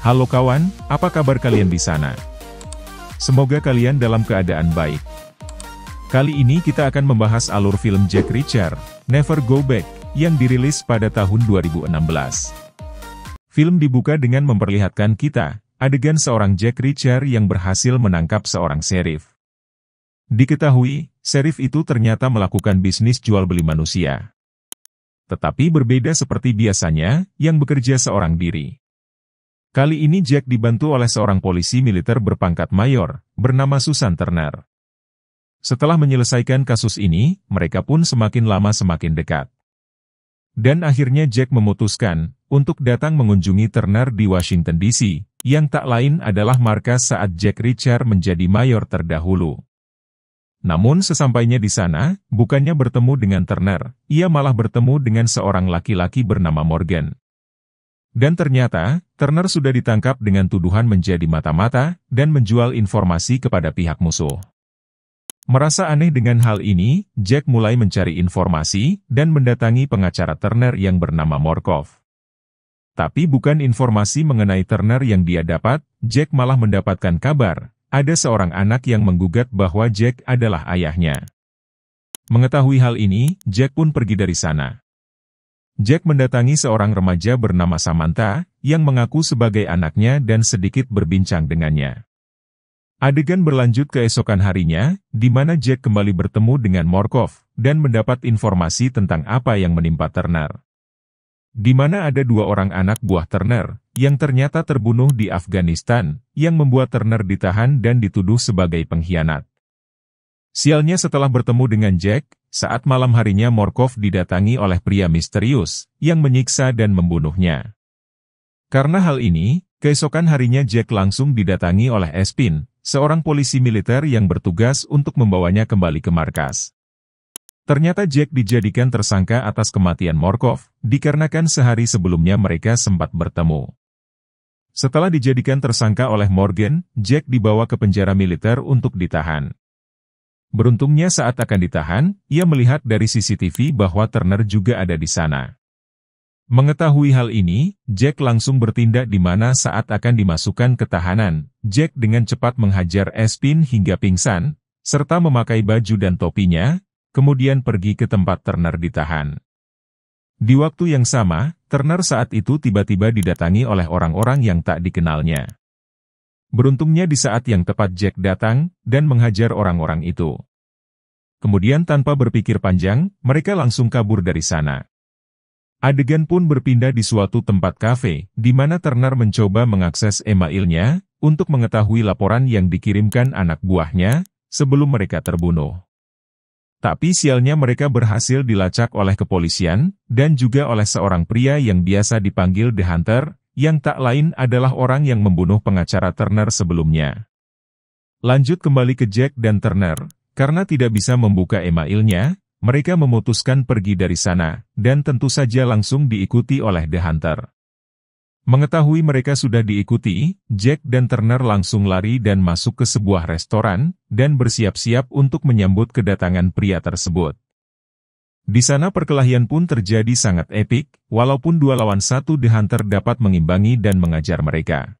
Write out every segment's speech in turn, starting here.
Halo kawan, apa kabar kalian di sana? Semoga kalian dalam keadaan baik. Kali ini kita akan membahas alur film Jack Reacher, Never Go Back, yang dirilis pada tahun 2016. Film dibuka dengan memperlihatkan kita, adegan seorang Jack Reacher yang berhasil menangkap seorang serif. Diketahui, serif itu ternyata melakukan bisnis jual-beli manusia. Tetapi berbeda seperti biasanya, yang bekerja seorang diri. Kali ini Jack dibantu oleh seorang polisi militer berpangkat mayor, bernama Susan Turner. Setelah menyelesaikan kasus ini, mereka pun semakin lama semakin dekat. Dan akhirnya Jack memutuskan untuk datang mengunjungi Turner di Washington DC, yang tak lain adalah markas saat Jack Richard menjadi mayor terdahulu. Namun sesampainya di sana, bukannya bertemu dengan Turner, ia malah bertemu dengan seorang laki-laki bernama Morgan. Dan ternyata, Turner sudah ditangkap dengan tuduhan menjadi mata-mata dan menjual informasi kepada pihak musuh. Merasa aneh dengan hal ini, Jack mulai mencari informasi dan mendatangi pengacara Turner yang bernama Morkov. Tapi bukan informasi mengenai Turner yang dia dapat, Jack malah mendapatkan kabar, ada seorang anak yang menggugat bahwa Jack adalah ayahnya. Mengetahui hal ini, Jack pun pergi dari sana. Jack mendatangi seorang remaja bernama Samantha, yang mengaku sebagai anaknya dan sedikit berbincang dengannya. Adegan berlanjut keesokan harinya, di mana Jack kembali bertemu dengan Morkov, dan mendapat informasi tentang apa yang menimpa Turner. Di mana ada dua orang anak buah Turner, yang ternyata terbunuh di Afghanistan, yang membuat Turner ditahan dan dituduh sebagai pengkhianat. Sialnya setelah bertemu dengan Jack, saat malam harinya Morkov didatangi oleh pria misterius, yang menyiksa dan membunuhnya. Karena hal ini, keesokan harinya Jack langsung didatangi oleh Espin, seorang polisi militer yang bertugas untuk membawanya kembali ke markas. Ternyata Jack dijadikan tersangka atas kematian Morkov, dikarenakan sehari sebelumnya mereka sempat bertemu. Setelah dijadikan tersangka oleh Morgan, Jack dibawa ke penjara militer untuk ditahan. Beruntungnya saat akan ditahan, ia melihat dari CCTV bahwa Turner juga ada di sana. Mengetahui hal ini, Jack langsung bertindak di mana saat akan dimasukkan ke tahanan. Jack dengan cepat menghajar Espin hingga pingsan, serta memakai baju dan topinya, kemudian pergi ke tempat Turner ditahan. Di waktu yang sama, Turner saat itu tiba-tiba didatangi oleh orang-orang yang tak dikenalnya. Beruntungnya di saat yang tepat Jack datang, dan menghajar orang-orang itu. Kemudian tanpa berpikir panjang, mereka langsung kabur dari sana. Adegan pun berpindah di suatu tempat kafe, di mana Turner mencoba mengakses emailnya, untuk mengetahui laporan yang dikirimkan anak buahnya, sebelum mereka terbunuh. Tapi sialnya mereka berhasil dilacak oleh kepolisian, dan juga oleh seorang pria yang biasa dipanggil The Hunter, yang tak lain adalah orang yang membunuh pengacara Turner sebelumnya. Lanjut kembali ke Jack dan Turner, karena tidak bisa membuka emailnya, mereka memutuskan pergi dari sana, dan tentu saja langsung diikuti oleh The Hunter. Mengetahui mereka sudah diikuti, Jack dan Turner langsung lari dan masuk ke sebuah restoran, dan bersiap-siap untuk menyambut kedatangan pria tersebut. Di sana perkelahian pun terjadi sangat epik, walaupun dua lawan satu The Hunter dapat mengimbangi dan mengajar mereka.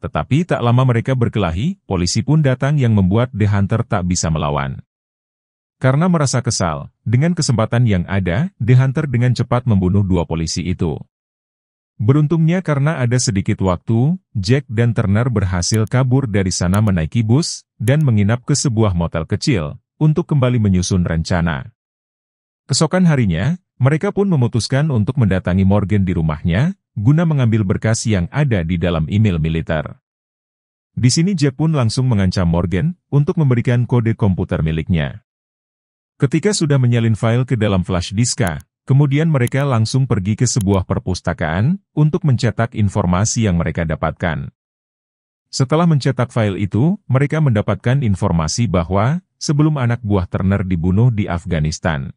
Tetapi tak lama mereka berkelahi, polisi pun datang yang membuat The Hunter tak bisa melawan. Karena merasa kesal, dengan kesempatan yang ada, The Hunter dengan cepat membunuh dua polisi itu. Beruntungnya karena ada sedikit waktu, Jack dan Turner berhasil kabur dari sana menaiki bus, dan menginap ke sebuah motel kecil, untuk kembali menyusun rencana. Kesokan harinya, mereka pun memutuskan untuk mendatangi Morgan di rumahnya, guna mengambil berkas yang ada di dalam email militer. Di sini Jack pun langsung mengancam Morgan untuk memberikan kode komputer miliknya. Ketika sudah menyalin file ke dalam flash diska, kemudian mereka langsung pergi ke sebuah perpustakaan untuk mencetak informasi yang mereka dapatkan. Setelah mencetak file itu, mereka mendapatkan informasi bahwa sebelum anak buah Turner dibunuh di Afghanistan,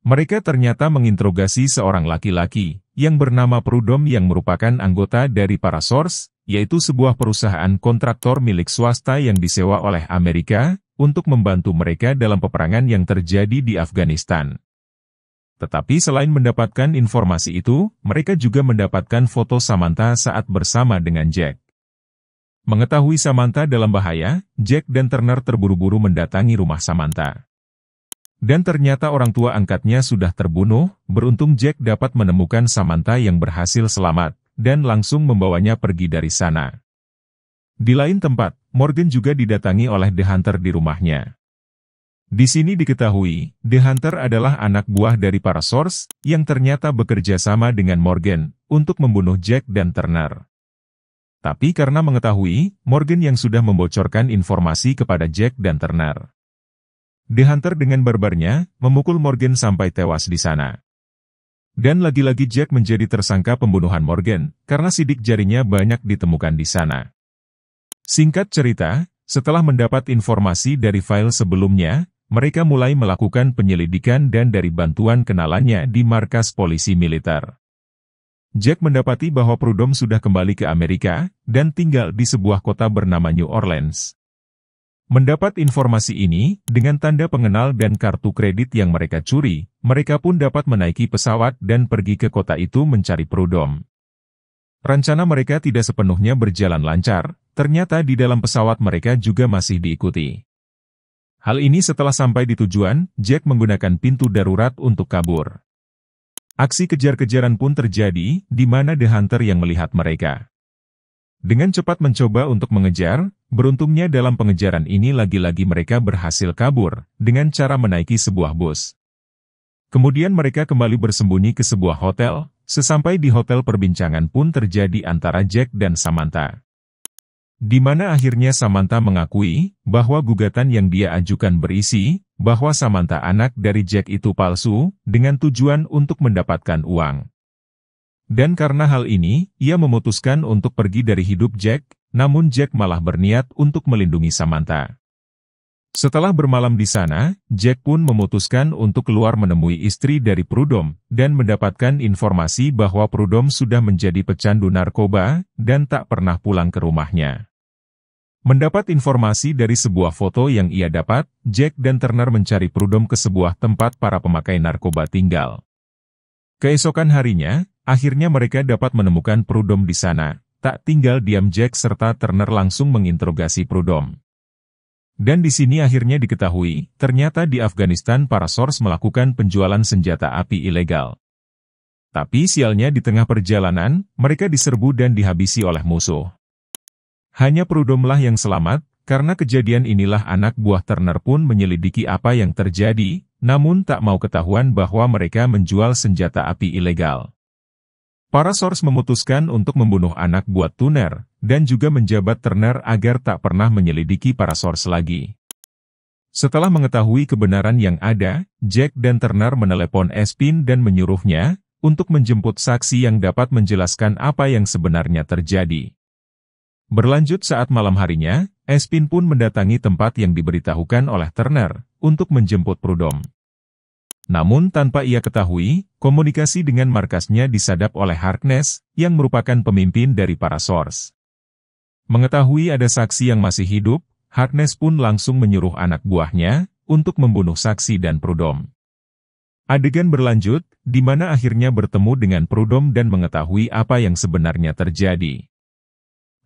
mereka ternyata menginterogasi seorang laki-laki, yang bernama Prudom yang merupakan anggota dari Parasource, yaitu sebuah perusahaan kontraktor milik swasta yang disewa oleh Amerika, untuk membantu mereka dalam peperangan yang terjadi di Afghanistan. Tetapi selain mendapatkan informasi itu, mereka juga mendapatkan foto Samantha saat bersama dengan Jack. Mengetahui Samantha dalam bahaya, Jack dan Turner terburu-buru mendatangi rumah Samantha. Dan ternyata orang tua angkatnya sudah terbunuh, beruntung Jack dapat menemukan Samantha yang berhasil selamat, dan langsung membawanya pergi dari sana. Di lain tempat, Morgan juga didatangi oleh The Hunter di rumahnya. Di sini diketahui, The Hunter adalah anak buah dari para Source, yang ternyata bekerja sama dengan Morgan, untuk membunuh Jack dan Turner. Tapi karena mengetahui, Morgan yang sudah membocorkan informasi kepada Jack dan Turner. Dihantar dengan barbarnya, memukul Morgan sampai tewas di sana. Dan lagi-lagi Jack menjadi tersangka pembunuhan Morgan, karena sidik jarinya banyak ditemukan di sana. Singkat cerita, setelah mendapat informasi dari file sebelumnya, mereka mulai melakukan penyelidikan dan dari bantuan kenalannya di markas polisi militer. Jack mendapati bahwa Prudhomme sudah kembali ke Amerika, dan tinggal di sebuah kota bernama New Orleans. Mendapat informasi ini, dengan tanda pengenal dan kartu kredit yang mereka curi, mereka pun dapat menaiki pesawat dan pergi ke kota itu mencari Prudom. Rencana mereka tidak sepenuhnya berjalan lancar, ternyata di dalam pesawat mereka juga masih diikuti. Hal ini setelah sampai di tujuan, Jack menggunakan pintu darurat untuk kabur. Aksi kejar-kejaran pun terjadi, di mana The Hunter yang melihat mereka. Dengan cepat mencoba untuk mengejar, beruntungnya dalam pengejaran ini lagi-lagi mereka berhasil kabur, dengan cara menaiki sebuah bus. Kemudian mereka kembali bersembunyi ke sebuah hotel, sesampai di hotel perbincangan pun terjadi antara Jack dan Samantha. Di mana akhirnya Samantha mengakui, bahwa gugatan yang dia ajukan berisi, bahwa Samantha anak dari Jack itu palsu, dengan tujuan untuk mendapatkan uang. Dan karena hal ini, ia memutuskan untuk pergi dari hidup Jack, namun Jack malah berniat untuk melindungi Samantha. Setelah bermalam di sana, Jack pun memutuskan untuk keluar menemui istri dari Prudom, dan mendapatkan informasi bahwa Prudom sudah menjadi pecandu narkoba, dan tak pernah pulang ke rumahnya. Mendapat informasi dari sebuah foto yang ia dapat, Jack dan Turner mencari Prudom ke sebuah tempat para pemakai narkoba tinggal. Keesokan harinya, Akhirnya mereka dapat menemukan Prudom di sana. Tak tinggal diam Jack serta Turner langsung menginterogasi Prudom. Dan di sini akhirnya diketahui, ternyata di Afghanistan para sors melakukan penjualan senjata api ilegal. Tapi sialnya di tengah perjalanan, mereka diserbu dan dihabisi oleh musuh. Hanya Prudomlah yang selamat, karena kejadian inilah anak buah Turner pun menyelidiki apa yang terjadi, namun tak mau ketahuan bahwa mereka menjual senjata api ilegal. Para Source memutuskan untuk membunuh anak buat Tuner, dan juga menjabat Turner agar tak pernah menyelidiki para Source lagi. Setelah mengetahui kebenaran yang ada, Jack dan Turner menelepon Espin dan menyuruhnya untuk menjemput saksi yang dapat menjelaskan apa yang sebenarnya terjadi. Berlanjut saat malam harinya, Espin pun mendatangi tempat yang diberitahukan oleh Turner untuk menjemput Prudom. Namun tanpa ia ketahui, komunikasi dengan markasnya disadap oleh Harkness, yang merupakan pemimpin dari para sors. Mengetahui ada saksi yang masih hidup, Harkness pun langsung menyuruh anak buahnya untuk membunuh saksi dan Prudom. Adegan berlanjut, di mana akhirnya bertemu dengan Prudom dan mengetahui apa yang sebenarnya terjadi.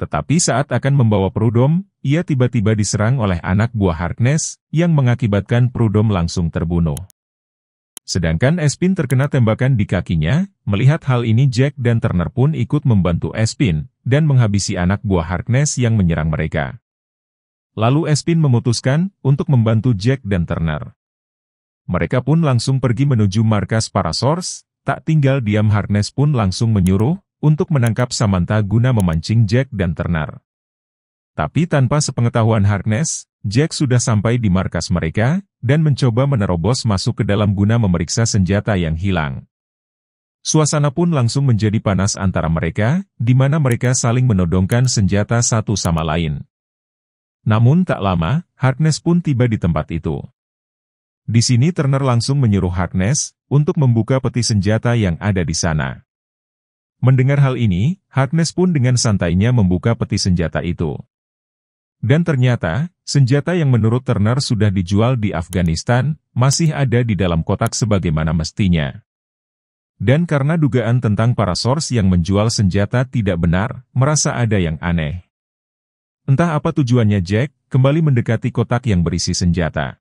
Tetapi saat akan membawa Prudom, ia tiba-tiba diserang oleh anak buah Harkness, yang mengakibatkan Prudom langsung terbunuh. Sedangkan Espin terkena tembakan di kakinya, melihat hal ini Jack dan Turner pun ikut membantu Espin, dan menghabisi anak buah Harkness yang menyerang mereka. Lalu Espin memutuskan untuk membantu Jack dan Turner. Mereka pun langsung pergi menuju markas para source, tak tinggal diam Harkness pun langsung menyuruh untuk menangkap Samantha guna memancing Jack dan Turner. Tapi tanpa sepengetahuan Harkness, Jack sudah sampai di markas mereka, dan mencoba menerobos masuk ke dalam guna memeriksa senjata yang hilang. Suasana pun langsung menjadi panas antara mereka, di mana mereka saling menodongkan senjata satu sama lain. Namun tak lama, Harkness pun tiba di tempat itu. Di sini Turner langsung menyuruh Harkness untuk membuka peti senjata yang ada di sana. Mendengar hal ini, Harkness pun dengan santainya membuka peti senjata itu. Dan ternyata, senjata yang menurut Turner sudah dijual di Afghanistan, masih ada di dalam kotak sebagaimana mestinya. Dan karena dugaan tentang para source yang menjual senjata tidak benar, merasa ada yang aneh. Entah apa tujuannya Jack, kembali mendekati kotak yang berisi senjata.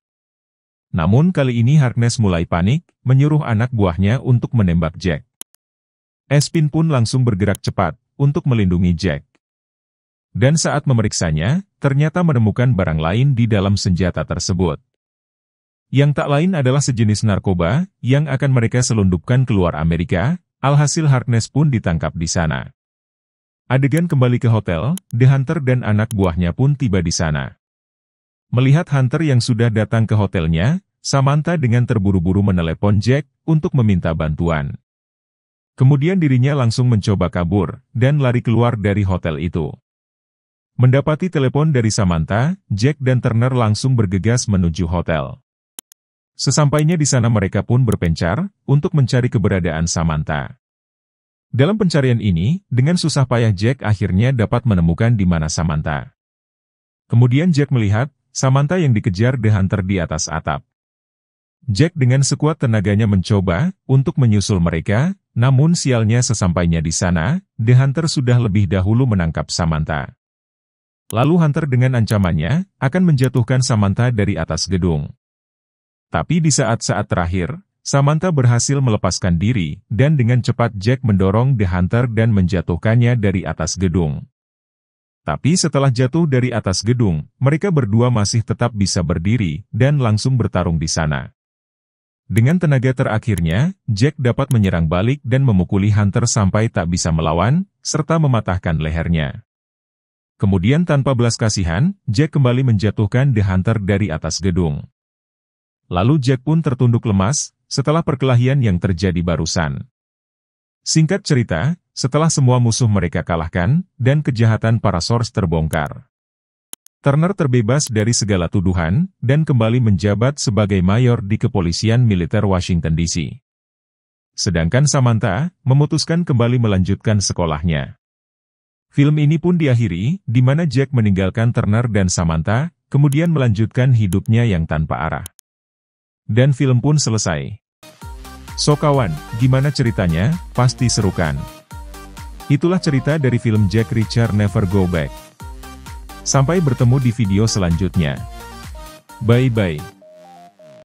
Namun kali ini Harkness mulai panik, menyuruh anak buahnya untuk menembak Jack. Espin pun langsung bergerak cepat, untuk melindungi Jack. Dan saat memeriksanya, ternyata menemukan barang lain di dalam senjata tersebut. Yang tak lain adalah sejenis narkoba, yang akan mereka selundupkan keluar Amerika, alhasil Harkness pun ditangkap di sana. Adegan kembali ke hotel, The Hunter dan anak buahnya pun tiba di sana. Melihat Hunter yang sudah datang ke hotelnya, Samantha dengan terburu-buru menelepon Jack untuk meminta bantuan. Kemudian dirinya langsung mencoba kabur, dan lari keluar dari hotel itu. Mendapati telepon dari Samantha, Jack dan Turner langsung bergegas menuju hotel. Sesampainya di sana mereka pun berpencar untuk mencari keberadaan Samantha. Dalam pencarian ini, dengan susah payah Jack akhirnya dapat menemukan di mana Samantha. Kemudian Jack melihat Samantha yang dikejar The Hunter di atas atap. Jack dengan sekuat tenaganya mencoba untuk menyusul mereka, namun sialnya sesampainya di sana, The Hunter sudah lebih dahulu menangkap Samantha. Lalu Hunter dengan ancamannya, akan menjatuhkan Samantha dari atas gedung. Tapi di saat-saat terakhir, Samantha berhasil melepaskan diri, dan dengan cepat Jack mendorong The Hunter dan menjatuhkannya dari atas gedung. Tapi setelah jatuh dari atas gedung, mereka berdua masih tetap bisa berdiri, dan langsung bertarung di sana. Dengan tenaga terakhirnya, Jack dapat menyerang balik dan memukuli Hunter sampai tak bisa melawan, serta mematahkan lehernya. Kemudian tanpa belas kasihan, Jack kembali menjatuhkan The Hunter dari atas gedung. Lalu Jack pun tertunduk lemas, setelah perkelahian yang terjadi barusan. Singkat cerita, setelah semua musuh mereka kalahkan, dan kejahatan para Source terbongkar. Turner terbebas dari segala tuduhan, dan kembali menjabat sebagai mayor di kepolisian militer Washington DC. Sedangkan Samantha, memutuskan kembali melanjutkan sekolahnya. Film ini pun diakhiri, di mana Jack meninggalkan Turner dan Samantha, kemudian melanjutkan hidupnya yang tanpa arah. Dan film pun selesai. So kawan, gimana ceritanya? Pasti seru kan? Itulah cerita dari film Jack Richard Never Go Back. Sampai bertemu di video selanjutnya. Bye-bye.